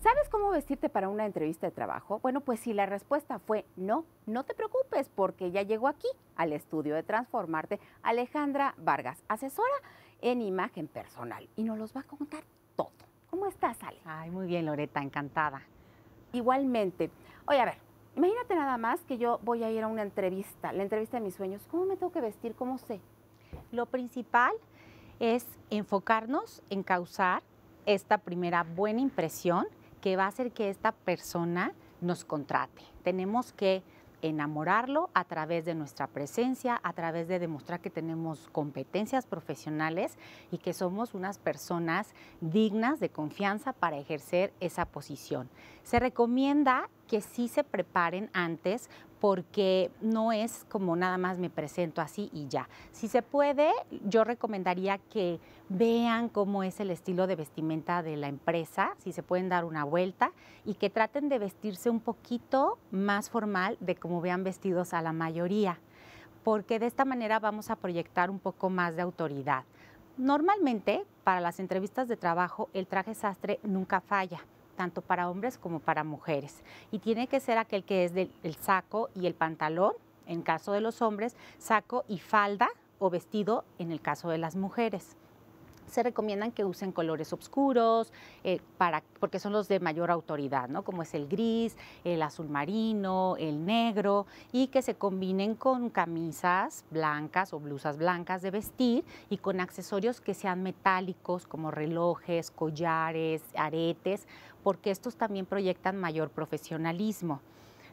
¿Sabes cómo vestirte para una entrevista de trabajo? Bueno, pues si la respuesta fue no, no te preocupes porque ya llegó aquí al estudio de Transformarte Alejandra Vargas, asesora en imagen personal y nos los va a contar todo. ¿Cómo estás, Ale? Ay, muy bien, Loreta, encantada. Igualmente. Oye, a ver, imagínate nada más que yo voy a ir a una entrevista, la entrevista de mis sueños. ¿Cómo me tengo que vestir? ¿Cómo sé? Lo principal es enfocarnos en causar esta primera buena impresión que va a hacer que esta persona nos contrate. Tenemos que enamorarlo a través de nuestra presencia, a través de demostrar que tenemos competencias profesionales y que somos unas personas dignas de confianza para ejercer esa posición. Se recomienda que sí se preparen antes porque no es como nada más me presento así y ya. Si se puede, yo recomendaría que vean cómo es el estilo de vestimenta de la empresa, si se pueden dar una vuelta y que traten de vestirse un poquito más formal de como vean vestidos a la mayoría, porque de esta manera vamos a proyectar un poco más de autoridad. Normalmente, para las entrevistas de trabajo, el traje sastre nunca falla tanto para hombres como para mujeres. Y tiene que ser aquel que es del el saco y el pantalón, en caso de los hombres, saco y falda o vestido en el caso de las mujeres se recomiendan que usen colores oscuros, eh, para, porque son los de mayor autoridad, ¿no? como es el gris, el azul marino, el negro, y que se combinen con camisas blancas o blusas blancas de vestir y con accesorios que sean metálicos como relojes, collares, aretes, porque estos también proyectan mayor profesionalismo.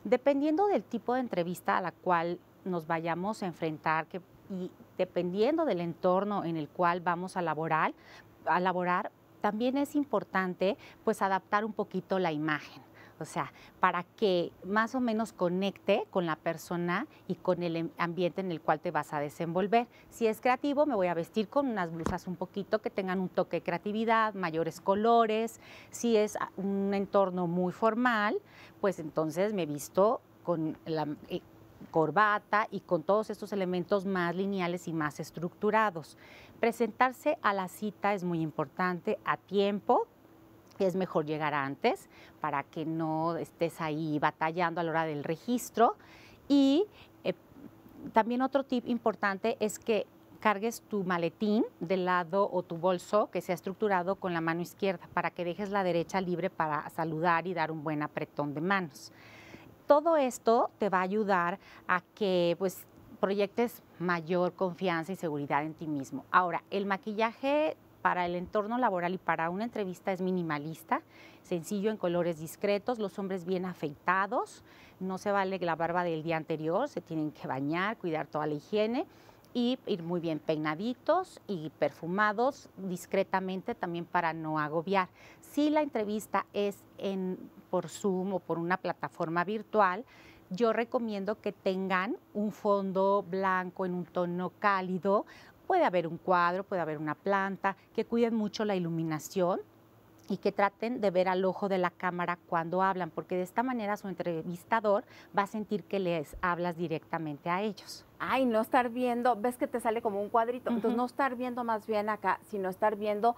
Dependiendo del tipo de entrevista a la cual nos vayamos a enfrentar, que y dependiendo del entorno en el cual vamos a laborar, a laborar también es importante pues adaptar un poquito la imagen. O sea, para que más o menos conecte con la persona y con el em, ambiente en el cual te vas a desenvolver. Si es creativo, me voy a vestir con unas blusas un poquito que tengan un toque de creatividad, mayores colores. Si es un entorno muy formal, pues entonces me visto con la, eh, corbata y con todos estos elementos más lineales y más estructurados. Presentarse a la cita es muy importante a tiempo, es mejor llegar antes para que no estés ahí batallando a la hora del registro. Y eh, también otro tip importante es que cargues tu maletín del lado o tu bolso que sea estructurado con la mano izquierda para que dejes la derecha libre para saludar y dar un buen apretón de manos todo esto te va a ayudar a que pues proyectes mayor confianza y seguridad en ti mismo. Ahora, el maquillaje para el entorno laboral y para una entrevista es minimalista, sencillo en colores discretos, los hombres bien afeitados, no se vale la barba del día anterior, se tienen que bañar, cuidar toda la higiene y ir muy bien peinaditos y perfumados discretamente también para no agobiar. Si la entrevista es en, por Zoom o por una plataforma virtual, yo recomiendo que tengan un fondo blanco en un tono cálido. Puede haber un cuadro, puede haber una planta, que cuiden mucho la iluminación, y que traten de ver al ojo de la cámara cuando hablan, porque de esta manera su entrevistador va a sentir que les hablas directamente a ellos. Ay, no estar viendo, ves que te sale como un cuadrito, entonces no estar viendo más bien acá, sino estar viendo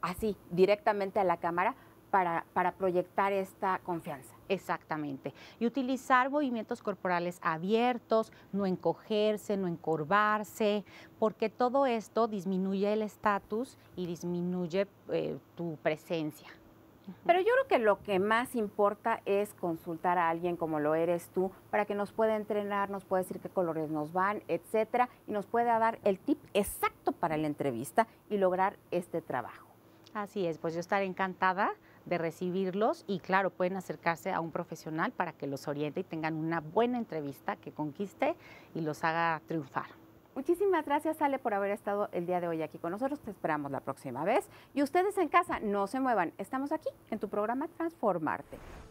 así, directamente a la cámara para, proyectar esta confianza. Exactamente. Y utilizar movimientos corporales abiertos, no encogerse, no encorvarse, porque todo esto disminuye el estatus y disminuye eh, tu presencia. Pero yo creo que lo que más importa es consultar a alguien como lo eres tú para que nos pueda entrenar, nos pueda decir qué colores nos van, etcétera, y nos pueda dar el tip exacto para la entrevista y lograr este trabajo. Así es, pues yo estaré encantada de recibirlos y claro, pueden acercarse a un profesional para que los oriente y tengan una buena entrevista que conquiste y los haga triunfar. Muchísimas gracias Ale por haber estado el día de hoy aquí con nosotros. Te esperamos la próxima vez. Y ustedes en casa, no se muevan. Estamos aquí en tu programa Transformarte.